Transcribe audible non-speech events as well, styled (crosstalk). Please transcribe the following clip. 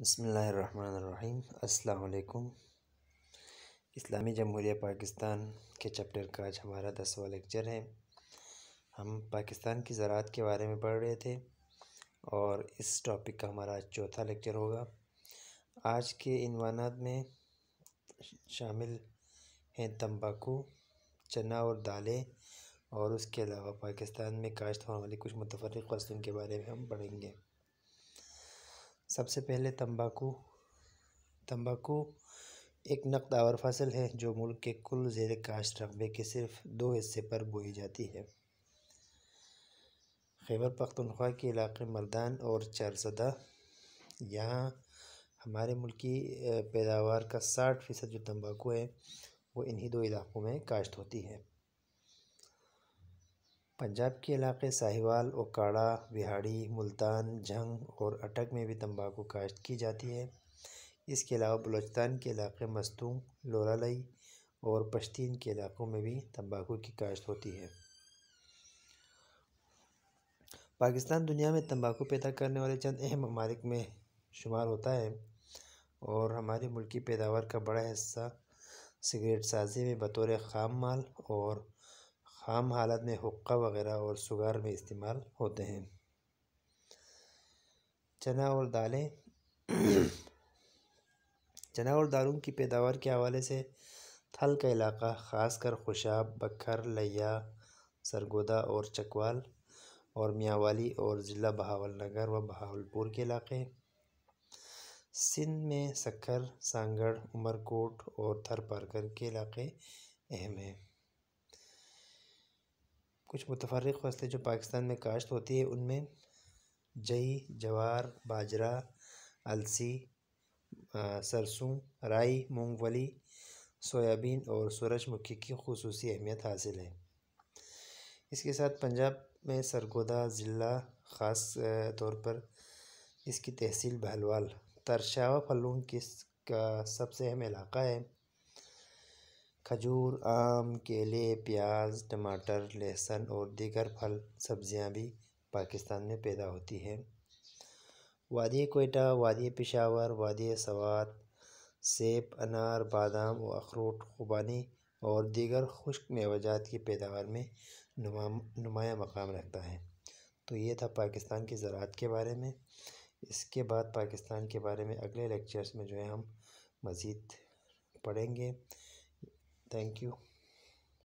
बसमीम् अल्लाम इस्लामी जमहूरिया पाकिस्तान के चैप्टर का आज हमारा दसवा लेक्चर है हम पाकिस्तान की ज़रात के बारे में पढ़ रहे थे और इस टॉपिक का हमारा आज चौथा लेक्चर होगा आज के इनवाना में शामिल हैं तंबाकू चना और दालें और उसके अलावा पाकिस्तान में काश्त होने वाली कुछ मुतफर फसलों के बारे में हम पढ़ेंगे सबसे पहले तंबाकू तंबाकू एक नकदावर फसल है जो मुल्क के कुल जेर काश्त रकबे के सिर्फ दो हिस्से पर बोई जाती है खैबर पख्तनख्वा के इलाके मर्दान और चारसदा यहाँ हमारे मुल्क की पैदावार का साठ फ़ीसद जो तंबाकू है वो इन्हीं दो इलाक़ों में काश्त होती है पंजाब के इलाके साहिवाल ओकाड़ा बिहाड़ी मुल्तान झंग और अटक में भी तंबाकू काश्त की जाती है इसके अलावा बलोचिस्तान के इलाके मस्तूम लोरालई और पश्तीन के इलाकों में भी तंबाकू की काश्त होती है पाकिस्तान दुनिया में तंबाकू पैदा करने वाले चंद अहम ममालिक में शुमार होता है और हमारे मुल्क की पैदावार का बड़ा हिस्सा सिगरेट साजी में बतौर खाम माल और खाम हालत में हुक्का वगैरह और शुगर में इस्तेमाल होते हैं चना और दालें (clears throat) चना और दालों की पैदावार के हवाले से थल का इलाका खासकर खुशाब बखर लिया सरगोदा और चकवाल और मियाँवाली और ज़िला बहावल नगर व बहावलपुर के इलाके सिंध में सखर सांगड़ उमरकोट और थरपारकर के इलाके अहम हैं कुछ मुतफरक फसलें जो पाकिस्तान में काश्त होती है उनमें जई जवार बाजरा अलसी सरसों राई मूंगफली सोयाबीन और सूरजमुखी की खसूस अहमियत हासिल है इसके साथ पंजाब में सरगोदा ज़िला ख़ास तौर पर इसकी तहसील बहलवाल तरशावा फलों किस का सबसे अहम इलाका है खजूर आम केले प्याज टमाटर लहसुन और दीगर फल सब्जियां भी पाकिस्तान में पैदा होती हैं वादी कोयटा वादी पेशावर वादी सवात सेब अनार बादाम व अखरोट खुबानी और दीगर खुश्क मेवाजात की पैदावार में नुमा नुमाया मकाम रखता है तो ये था पाकिस्तान की ज़रात के बारे में इसके बाद पाकिस्तान के बारे में अगले लेक्चर्स में जो है हम मज़ीद पढ़ेंगे Thank you.